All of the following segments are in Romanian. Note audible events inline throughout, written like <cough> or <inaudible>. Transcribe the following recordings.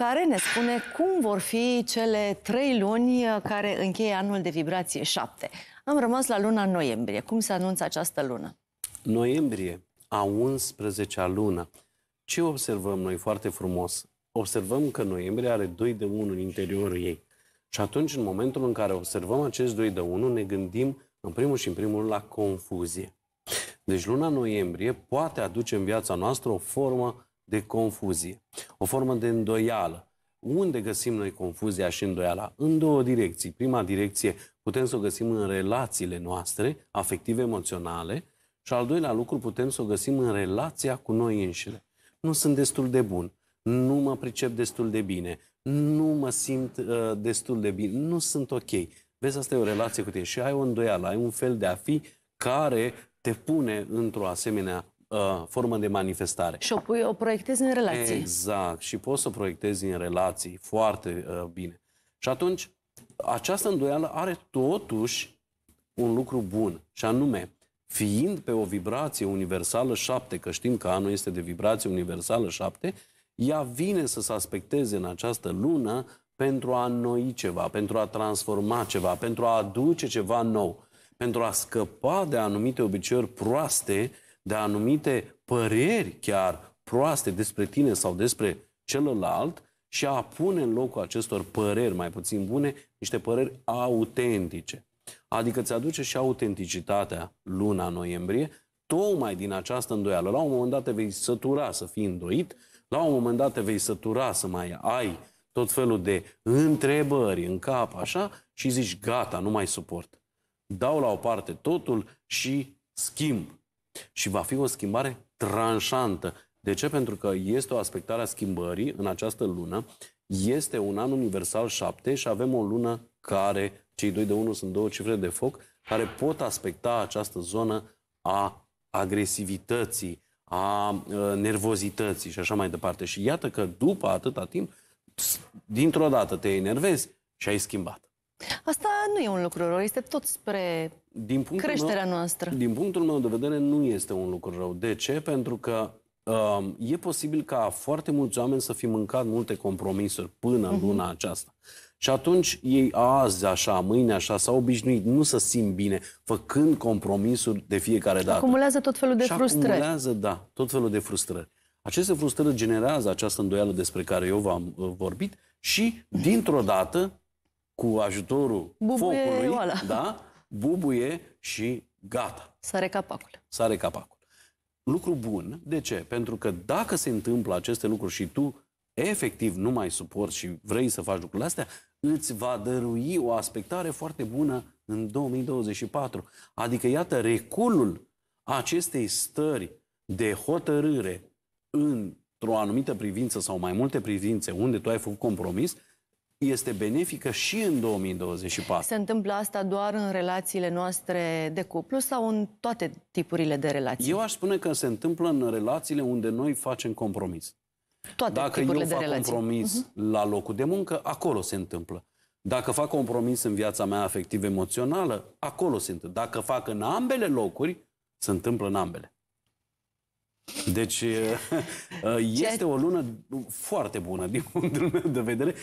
care ne spune cum vor fi cele trei luni care încheie anul de vibrație 7. Am rămas la luna noiembrie. Cum se anunță această lună? Noiembrie, a 11-a lună. Ce observăm noi foarte frumos? Observăm că noiembrie are 2 de 1 în interiorul ei. Și atunci, în momentul în care observăm acest 2 de 1, ne gândim, în primul și în primul, la confuzie. Deci luna noiembrie poate aduce în viața noastră o formă de confuzie, o formă de îndoială. Unde găsim noi confuzia și îndoiala? În două direcții. Prima direcție putem să o găsim în relațiile noastre, afective, emoționale, și al doilea lucru putem să o găsim în relația cu noi înșine. Nu sunt destul de bun, nu mă pricep destul de bine, nu mă simt uh, destul de bine, nu sunt ok. Vezi, asta e o relație cu tine și ai o îndoială, ai un fel de a fi care te pune într-o asemenea uh, formă de manifestare. Și o, pui, o proiectezi în relații. Exact. Și poți să o proiectezi în relații foarte uh, bine. Și atunci, această îndoială are totuși un lucru bun. Și anume, fiind pe o vibrație universală 7, că știm că anul este de vibrație universală 7, ea vine să se aspecteze în această lună pentru a noi ceva, pentru a transforma ceva, pentru a aduce ceva nou, pentru a scăpa de anumite obiceiuri proaste de anumite păreri chiar proaste despre tine sau despre celălalt și a pune în locul acestor păreri mai puțin bune niște păreri autentice. Adică îți aduce și autenticitatea luna noiembrie, tocmai din această îndoială. La un moment dat te vei sătura să fii îndoit, la un moment dat te vei sătura să mai ai tot felul de întrebări în cap, așa, și zici, gata, nu mai suport. Dau la o parte totul și schimb și va fi o schimbare tranșantă. De ce? Pentru că este o aspectare a schimbării în această lună, este un an universal 7 și avem o lună care, cei doi de 1 sunt două cifre de foc, care pot aspecta această zonă a agresivității, a ă, nervozității și așa mai departe. Și iată că după atâta timp, dintr-o dată te enervezi și ai schimbat. Asta nu e un lucru rău, este tot spre din punctul creșterea meu, noastră. Din punctul meu de vedere, nu este un lucru rău. De ce? Pentru că um, e posibil ca foarte mulți oameni să fi mâncat multe compromisuri până uh-huh. luna aceasta. Și atunci ei azi așa, mâine așa, s-au obișnuit, nu să simt bine, făcând compromisuri de fiecare dată. Acumulează tot felul de și frustrări. acumulează, da, tot felul de frustrări. Aceste frustrări generează această îndoială despre care eu v-am uh, vorbit și, dintr-o dată, cu ajutorul Bubuie focului, oala. da, bubuie și gata. Sare capacul. Sare capacul. Lucru bun. De ce? Pentru că dacă se întâmplă aceste lucruri și tu efectiv nu mai suporți și vrei să faci lucrurile astea, îți va dărui o aspectare foarte bună în 2024. Adică, iată, reculul acestei stări de hotărâre într-o anumită privință sau mai multe privințe unde tu ai făcut compromis, este benefică și în 2024. Se întâmplă asta doar în relațiile noastre de cuplu sau în toate tipurile de relații? Eu aș spune că se întâmplă în relațiile unde noi facem compromis. Toate Dacă tipurile eu fac de relații. compromis uh-huh. la locul de muncă, acolo se întâmplă. Dacă fac compromis în viața mea afectiv-emoțională, acolo se întâmplă. Dacă fac în ambele locuri, se întâmplă în ambele. Deci <laughs> este o lună foarte bună din punctul meu de vedere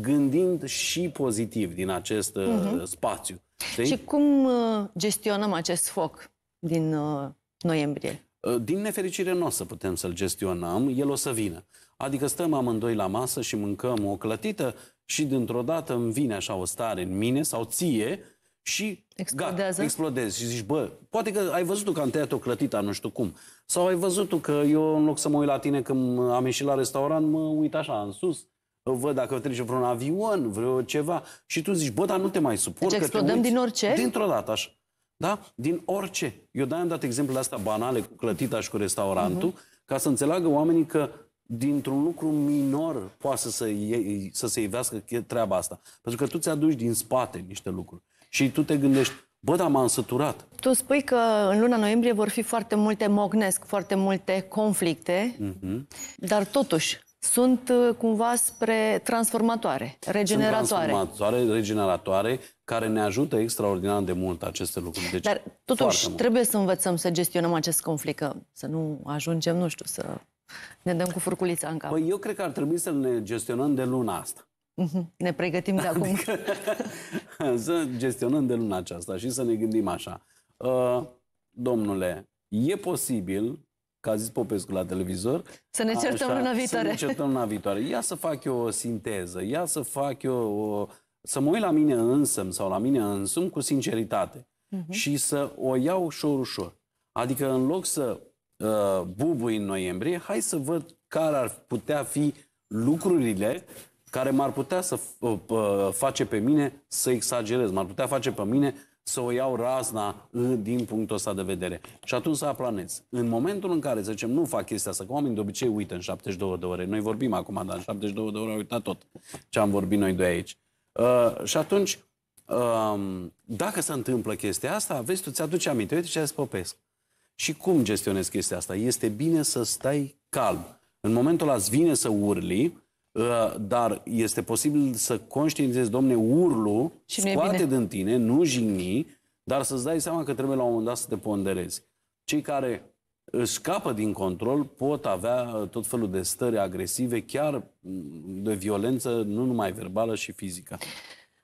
gândind și pozitiv din acest uh-huh. spațiu. Știi? Și cum uh, gestionăm acest foc din uh, noiembrie? Uh, din nefericire nu o să putem să-l gestionăm, el o să vină. Adică stăm amândoi la masă și mâncăm o clătită și dintr-o dată îmi vine așa o stare în mine sau ție și Explodează? Gata, explodezi și zici, bă, poate că ai văzut că am tăiat o clătită, nu știu cum. Sau ai văzut că eu, în loc să mă uit la tine când am ieșit la restaurant, mă uit așa în sus văd dacă trece vreun avion, vreo ceva, și tu zici, bă, dar nu te mai suport. Deci explodăm uiți, din orice? Dintr-o dată, așa. Da? Din orice. Eu de am dat de astea banale cu clătita și cu restaurantul, uh-huh. ca să înțeleagă oamenii că dintr-un lucru minor poate să se, să se ivească treaba asta. Pentru că tu ți-aduci din spate niște lucruri. Și tu te gândești, Bă, dar m-am săturat. Tu spui că în luna noiembrie vor fi foarte multe mognesc, foarte multe conflicte, uh mhm. -huh. dar totuși sunt uh, cumva spre transformatoare, regeneratoare. Sunt transformatoare, regeneratoare, care ne ajută extraordinar de mult aceste lucruri. Deci, Dar totuși trebuie să învățăm să gestionăm acest conflict, că să nu ajungem, nu știu, să ne dăm cu furculița în cap. Păi eu cred că ar trebui să ne gestionăm de luna asta. Mhm. Ne pregătim de acum. Adică, <laughs> să gestionăm de luna aceasta și să ne gândim așa. Uh, domnule, e posibil ca a zis Popescu la televizor. Să ne certăm luna viitoare. Să ne certăm luna viitoare. Ia să fac eu o sinteză, ia să fac eu o... Să mă uit la mine însă sau la mine însum cu sinceritate. Uh-huh. Și să o iau ușor, ușor. Adică în loc să uh, bubui în noiembrie, hai să văd care ar putea fi lucrurile care m-ar putea să uh, uh, face pe mine să exagerez, m-ar putea face pe mine să o iau razna uh, din punctul ăsta de vedere. Și atunci să aplanez. În momentul în care, să zicem, nu fac chestia asta, că oamenii de obicei uită în 72 de ore. Noi vorbim acum, dar în 72 de ore au uitat tot ce am vorbit noi doi aici. Uh, și atunci, uh, dacă se întâmplă chestia asta, vezi, tu ți aduce aminte. Uite ce ai spopesc. Și cum gestionezi chestia asta? Este bine să stai calm. În momentul ăla îți vine să urli, Ă, dar este posibil să conștientizezi, domne, urlu, și scoate din tine, nu jigni, dar să-ți dai seama că trebuie la un moment dat să te ponderezi. Cei care scapă din control pot avea tot felul de stări agresive, chiar mm, de violență, nu numai verbală și fizică.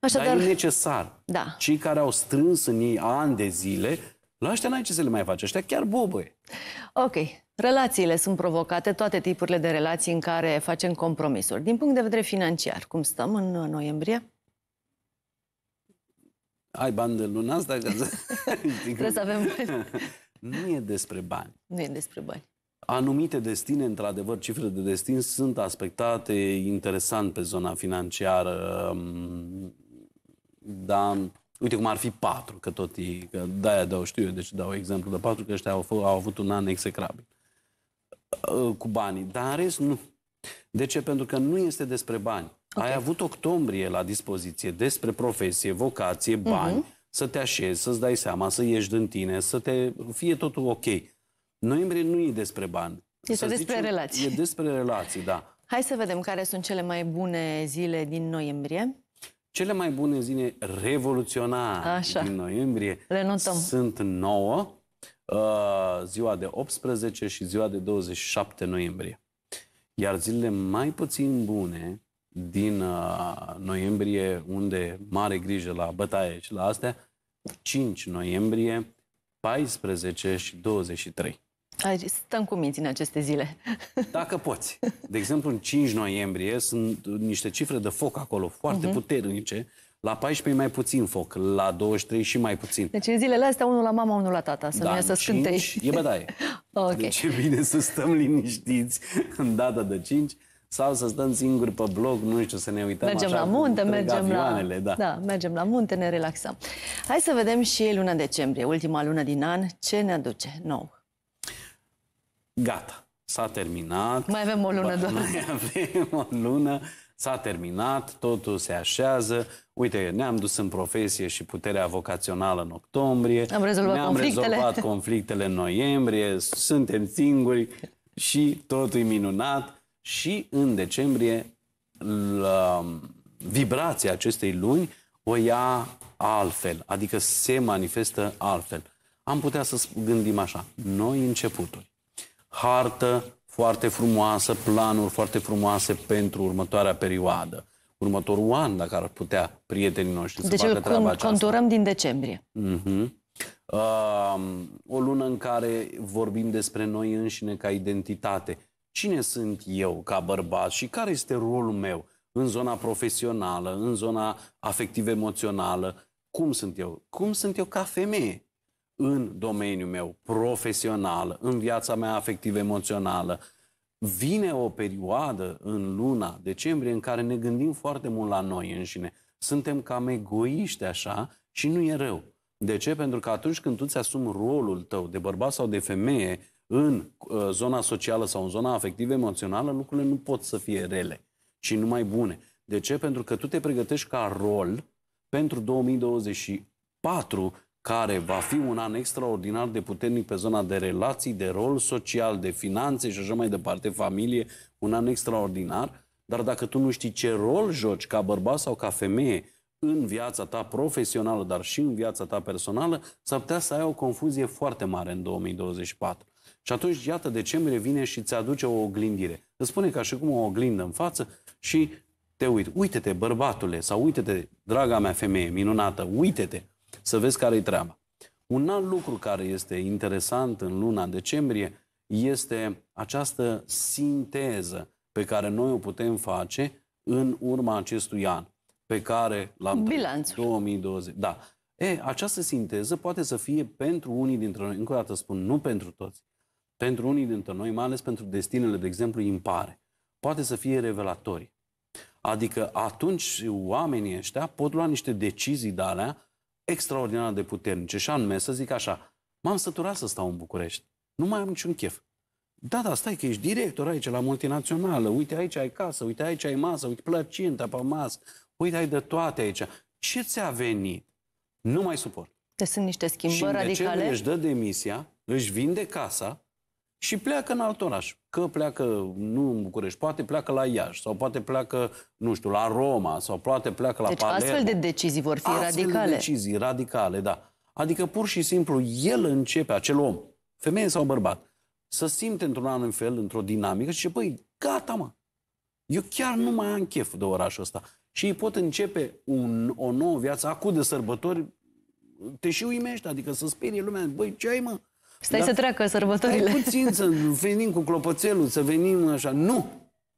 Așadar, dar e necesar. Da. Cei care au strâns în ei ani de zile, la ăștia n-ai ce să le mai faci, ăștia chiar boboie. Ok, Relațiile sunt provocate, toate tipurile de relații în care facem compromisuri. Din punct de vedere financiar, cum stăm în uh, noiembrie? Ai bani de luna asta? <laughs> Trebuie să avem bani. <laughs> nu e despre bani. Nu e despre bani. Anumite destine, într-adevăr, cifre de destin sunt aspectate interesant pe zona financiară, um, dar Uite cum ar fi patru, că tot e, că de-aia dau, știu eu, deci dau exemplu de patru, că ăștia au, au avut un an execrabil. Uh, cu banii, dar în rest nu. De ce? Pentru că nu este despre bani. Okay. Ai avut octombrie la dispoziție despre profesie, vocație, mhm. bani, uh-huh. să te așezi, să-ți dai seama, să ieși din tine, să te fie totul ok. Noiembrie nu e despre bani. Este să despre zicem, relații. E despre relații, da. Hai să vedem care sunt cele mai bune zile din noiembrie. Cele mai bune zile revoluționare Așa. din noiembrie Renuntăm. sunt 9, Uh, ziua de 18 și ziua de 27 noiembrie. Iar zilele mai puțin bune din uh, noiembrie, unde mare grijă la bătaie și la astea, 5 noiembrie, 14 și 23. Stăm cu minți în aceste zile. <laughs> Dacă poți. De exemplu, în 5 noiembrie sunt niște cifre de foc acolo foarte uh-huh. puternice la 14 mai puțin foc, la 23 și mai puțin. Deci în zilele astea unul la mama, unul la tata, să da, nu să scântei. E bădaie. <laughs> okay. Deci e bine să stăm liniștiți în data de 5 sau să stăm singuri pe blog, nu știu, să ne uităm Mergem așa, la munte, mergem la... Da. da, mergem la munte, ne relaxăm. Hai să vedem și luna decembrie, ultima lună din an, ce ne aduce nou. Gata, s-a terminat. Mai avem o lună doar. Mai avem o lună. S-a terminat, totul se așează. Uite, ne-am dus în profesie și puterea vocațională în octombrie. Am rezolvat ne-am conflictele. rezolvat conflictele în noiembrie, suntem singuri și totul e minunat. Și în decembrie la vibrația acestei luni o ia altfel, adică se manifestă altfel. Am putea să gândim așa, noi începuturi, hartă foarte frumoasă, planuri foarte frumoase pentru următoarea perioadă. Următorul an, dacă ar putea prietenii noștri deci să facă treaba aceasta. conturăm din decembrie. Uh-huh. Uh, o lună în care vorbim despre noi înșine ca identitate. Cine sunt eu ca bărbat și care este rolul meu în zona profesională, în zona afectiv-emoțională? Cum sunt eu? Cum sunt eu ca femeie? în domeniul meu profesional, în viața mea afectiv-emoțională, vine o perioadă în luna decembrie în care ne gândim foarte mult la noi înșine. Suntem cam egoiști așa și nu e rău. De ce? Pentru că atunci când tu îți asumi rolul tău de bărbat sau de femeie în uh, zona socială sau în zona afectiv-emoțională, lucrurile nu pot să fie rele, ci numai bune. De ce? Pentru că tu te pregătești ca rol pentru 2024 care va fi un an extraordinar de puternic pe zona de relații, de rol social, de finanțe și așa mai departe, familie, un an extraordinar, dar dacă tu nu știi ce rol joci ca bărbat sau ca femeie în viața ta profesională, dar și în viața ta personală, s-ar putea să ai o confuzie foarte mare în 2024. Și atunci, iată, decembrie vine și îți aduce o oglindire. Îți spune ca și cum o oglindă în față și te uit. Uite-te, bărbatule, sau uite-te, draga mea femeie minunată, uite-te să vezi care e treaba. Un alt lucru care este interesant în luna decembrie este această sinteză pe care noi o putem face în urma acestui an, pe care l-am Bilanțul. 2020. Da. E, această sinteză poate să fie pentru unii dintre noi, încă o dată spun, nu pentru toți, pentru unii dintre noi, mai ales pentru destinele, de exemplu, impare, poate să fie revelatorie. Adică atunci oamenii ăștia pot lua niște decizii de alea extraordinar de puternice și anume să zic așa, m-am săturat să stau în București, nu mai am niciun chef. Da, da, stai că ești director aici la multinațională, uite aici ai casă, uite aici ai masă, uite plăcinta pe masă, uite ai de toate aici. Ce ți-a venit? Nu mai suport. Deci sunt niște schimbări și radicale. Și în decembrie își dă demisia, își vinde casa, și pleacă în alt oraș. Că pleacă, nu în București, poate pleacă la Iași, sau poate pleacă, nu știu, la Roma, sau poate pleacă la deci, Palermo. astfel de decizii vor fi astfel radicale. de decizii radicale, da. Adică pur și simplu el începe, acel om, femeie sau bărbat, să simte într-un anumit fel, într-o dinamică și zice, păi, gata mă, eu chiar nu mai am chef de orașul ăsta. Și ei pot începe un, o nouă viață, acu de sărbători, te și uimești, adică să sperie lumea, băi, ce ai mă? Stai da? să treacă sărbătorile. Stai puțin să venim cu clopoțelul, să venim așa. Nu!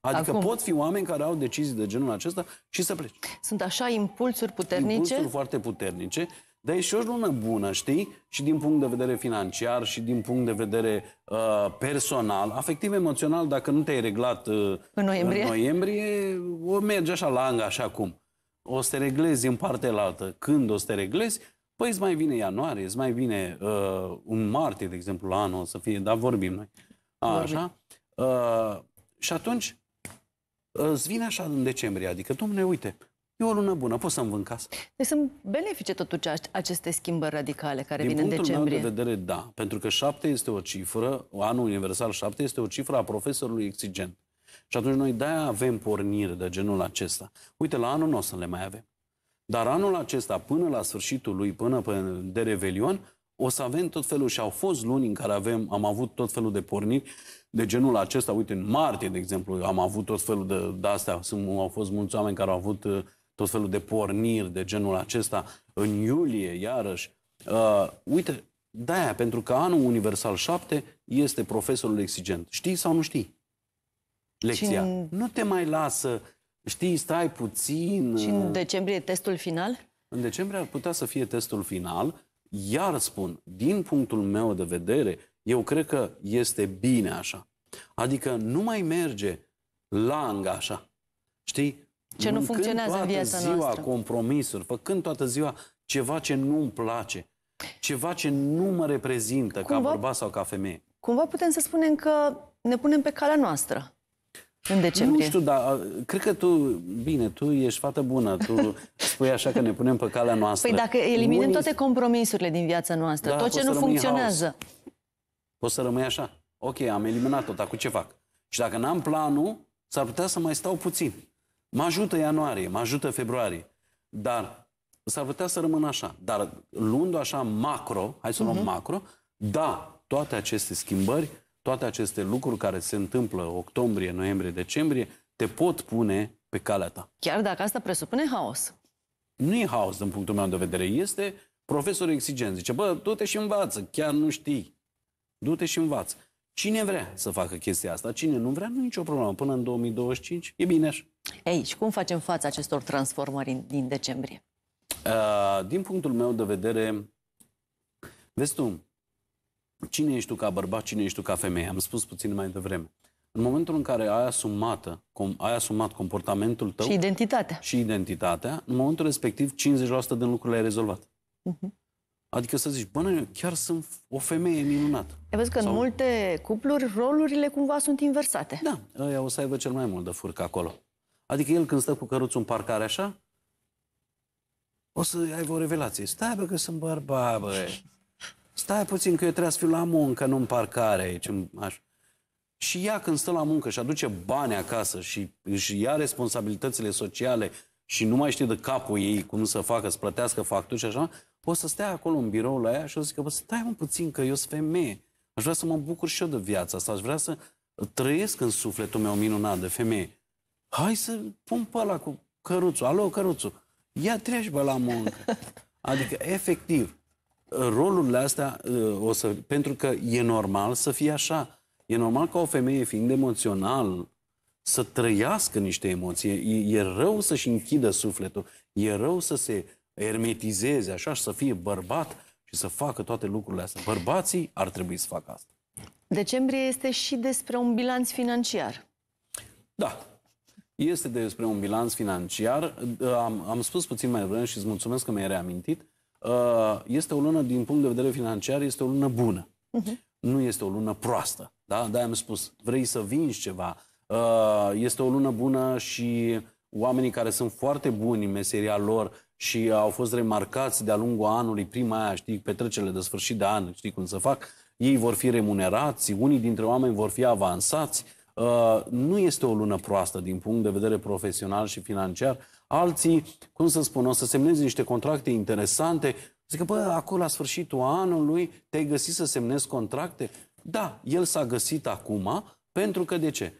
Adică Acum. pot fi oameni care au decizii de genul acesta și să plece. Sunt așa impulsuri puternice? Impulsuri foarte puternice, dar e și o lună bună, știi? Și din punct de vedere financiar, și din punct de vedere uh, personal, afectiv, emoțional, dacă nu te-ai reglat uh, în, noiembrie. în noiembrie, o mergi așa la anga, așa cum. O să te reglezi în partea altă. Când o să te reglezi, Păi îți mai vine ianuarie, îți mai vine uh, un martie, de exemplu, la anul o să fie, dar vorbim noi. A, așa. Uh, și atunci uh, îți vine așa în decembrie, adică, domne, uite, E o lună bună, pot să-mi vând casă. Deci sunt benefice totuși aceste schimbări radicale care Din vin în decembrie. Din punctul meu de vedere, da. Pentru că șapte este o cifră, anul universal șapte este o cifră a profesorului exigent. Și atunci noi de-aia avem pornire de genul acesta. Uite, la anul nu o să le mai avem. Dar anul acesta, până la sfârșitul lui, până de Revelion, o să avem tot felul și au fost luni în care avem, am avut tot felul de porniri de genul acesta. Uite, în martie, de exemplu, am avut tot felul de, de astea. Sunt, au fost mulți oameni care au avut uh, tot felul de porniri de genul acesta. În iulie, iarăși. Uh, uite, da, pentru că anul Universal 7 este profesorul exigent. Știi sau nu știi? Lecția. Cine... Nu te mai lasă știi, stai puțin... Și în uh, decembrie testul final? În decembrie ar putea să fie testul final, iar spun, din punctul meu de vedere, eu cred că este bine așa. Adică nu mai merge lang așa. Știi? Ce nu funcționează în viața ziua noastră. compromisuri, făcând toată ziua ceva ce nu îmi place, ceva ce nu mă reprezintă cumva, ca bărbat sau ca femeie. Cumva putem să spunem că ne punem pe calea noastră. În decembrie. Nu știu, dar cred că tu, bine, tu ești fată bună, tu spui așa că ne punem pe calea păi noastră. Păi dacă eliminăm Unii... toate compromisurile din viața noastră, da, tot ce nu funcționează. Haos. Poți să rămâi așa. Ok, am eliminat tot, cu ce fac? Și dacă n-am planul, s-ar putea să mai stau puțin. Mă ajută ianuarie, mă ajută februarie, dar s-ar putea să rămân așa. Dar luând așa macro, hai să luăm uh-huh. macro, da, toate aceste schimbări toate aceste lucruri care se întâmplă octombrie, noiembrie, decembrie, te pot pune pe calea ta. Chiar dacă asta presupune haos. Nu e haos, din punctul meu de vedere. Este profesorul exigent. Zice, bă, du-te și învață, chiar nu știi. Du-te și învață. Cine vrea să facă chestia asta, cine nu vrea, nu e nicio problemă. Până în 2025 e bine așa. Ei, și cum facem față acestor transformări din decembrie? Uh, din punctul meu de vedere, vezi tu, cine ești tu ca bărbat, cine ești tu ca femeie. Am spus puțin mai devreme. În momentul în care ai, asumată, com, ai asumat comportamentul tău... Și identitatea. Și identitatea, în momentul respectiv 50% din lucrurile ai rezolvat. Uh-huh. Adică să zici, bă, nu, chiar sunt o femeie minunată. Ai văzut că Sau... în multe cupluri rolurile cumva sunt inversate. Da, ăia o să aibă cel mai mult de furcă acolo. Adică el când stă cu căruțul în parcare așa, o să aibă o revelație. Stai, bă, că sunt bărbat, bă. Stai puțin că eu trebuie să fiu la muncă, nu în parcare aici. așa. Și ea când stă la muncă și aduce bani acasă și își ia responsabilitățile sociale și nu mai știe de capul ei cum să facă, să plătească facturi și așa, o să stea acolo în birou la ea și o să zică, bă, stai un puțin că eu sunt femeie. Aș vrea să mă bucur și eu de viața asta, aș vrea să trăiesc în sufletul meu minunat de femeie. Hai să pun pe ăla cu căruțul, alo căruțul, ia treci bă la muncă. <laughs> Adică, efectiv, rolurile astea, uh, o să, pentru că e normal să fie așa. E normal ca o femeie, fiind emoțional, să trăiască niște emoții. E, e rău să-și închidă sufletul. E rău să se ermetizeze așa și să fie bărbat și să facă toate lucrurile astea. Bărbații ar trebui să facă asta. Decembrie este și despre un bilanț financiar. Da. Este despre un bilanț financiar. Am, am spus puțin mai vreme și îți mulțumesc că mi-ai reamintit. Uh, este o lună, din punct de vedere financiar, este o lună bună. Uh-huh. Nu este o lună proastă. Da? De-aia am spus, vrei să vinzi ceva. Uh, este o lună bună și oamenii care sunt foarte buni în meseria lor și au fost remarcați de-a lungul anului, prima aia, știi, petrecerile de sfârșit de an, știi cum să fac, ei vor fi remunerați, unii dintre oameni vor fi avansați. Uh, nu este o lună proastă din punct de vedere profesional și financiar, alții, cum să spun, o să semnezi niște contracte interesante. Zic că, bă, acolo la sfârșitul anului te-ai găsit să semnezi contracte? Da, el s-a găsit acum, pentru că de ce?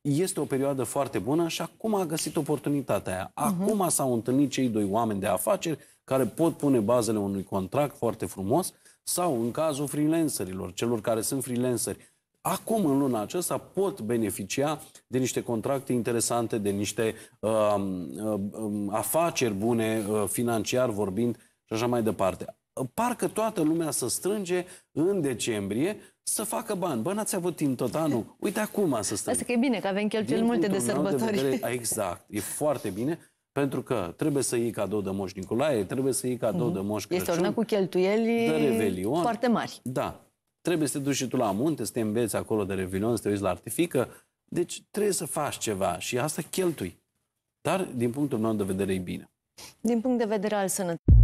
Este o perioadă foarte bună și acum a găsit oportunitatea aia. Mhm. Acum uh-huh. s-au întâlnit cei doi oameni de afaceri care pot pune bazele unui contract foarte frumos sau în cazul freelancerilor, celor care sunt freelanceri, acum, în luna aceasta, pot beneficia de niște contracte interesante, de niște uh, uh, afaceri bune, uh, financiar vorbind, și așa mai departe. Uh, parcă toată lumea să strânge în decembrie să facă bani. Bă, n-ați avut timp tot anul? <laughs> Uite acum să strânge. Asta că e bine, că avem cheltuieli multe de sărbători. De vedere, <laughs> exact, e foarte bine. Pentru că trebuie să iei cadou de Moș Nicolae, trebuie să iei cadou mm-hmm. de Moș Crăciun. Este o cu cheltuieli de Revelion. foarte mari. Da trebuie să te duci și tu la munte, să te înveți acolo de revilion, să te uiți la artifică. Deci trebuie să faci ceva și asta cheltui. Dar, din punctul meu de vedere, e bine. Din punct de vedere al sănătății.